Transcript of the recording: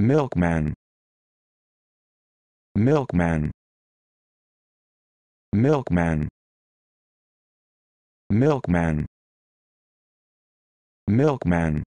milkman milkman milkman milkman milkman